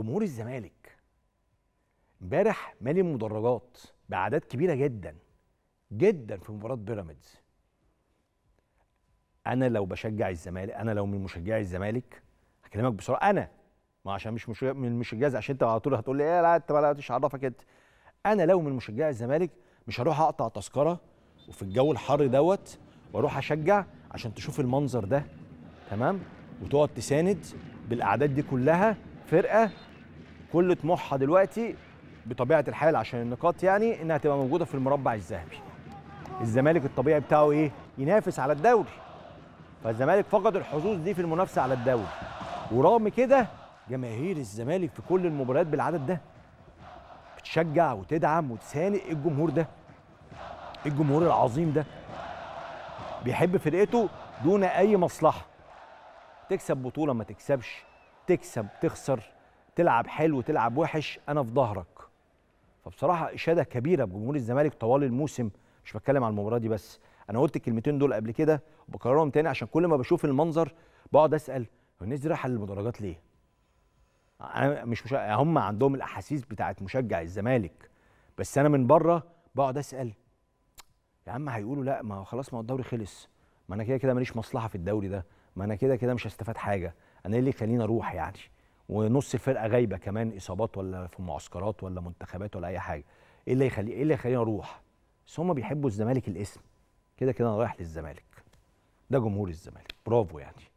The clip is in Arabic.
جمهور الزمالك امبارح مالي المدرجات باعداد كبيره جدا جدا في مباراه بيراميدز انا لو بشجع الزمالك انا لو من مشجعي الزمالك هكلمك بسرعه انا ما عشان مش مش من مشجعي عشان انت على طول هتقول لي ايه لا انت ما مش عرفك انت انا لو من مشجعي الزمالك مش هروح اقطع تذكره وفي الجو الحر دوت واروح اشجع عشان تشوف المنظر ده تمام وتقعد تساند بالاعداد دي كلها فرقه كل طموحها دلوقتي بطبيعه الحال عشان النقاط يعني انها تبقى موجوده في المربع الذهبي الزمالك الطبيعي بتاعه ايه ينافس على الدوري فالزمالك فقد الحظوظ دي في المنافسه على الدوري ورغم كده جماهير الزمالك في كل المباريات بالعدد ده بتشجع وتدعم وتساند الجمهور ده الجمهور العظيم ده بيحب فرقته دون اي مصلحه تكسب بطوله ما تكسبش تكسب تخسر تلعب حلو تلعب وحش انا في ظهرك فبصراحه اشاده كبيره بجمهور الزمالك طوال الموسم مش بتكلم على المباراه دي بس انا قلت الكلمتين دول قبل كده وبكررهم تاني عشان كل ما بشوف المنظر بقعد اسال الناس دي رايحه للمدرجات ليه انا مش مش هم عندهم الاحاسيس بتاعه مشجع الزمالك بس انا من بره بقعد اسال يا عم هيقولوا لا ما خلاص ما هو الدوري خلص ما انا كده كده ماليش مصلحه في الدوري ده ما انا كده كده مش هستفاد حاجه انا ايه اللي يخليني اروح يعني ونص الفرقه غايبه كمان اصابات ولا في معسكرات ولا منتخبات ولا اي حاجه ايه اللي يخلي ايه اللي يخليني اروح بس هم بيحبوا الزمالك الاسم كده كده انا رايح للزمالك ده جمهور الزمالك برافو يعني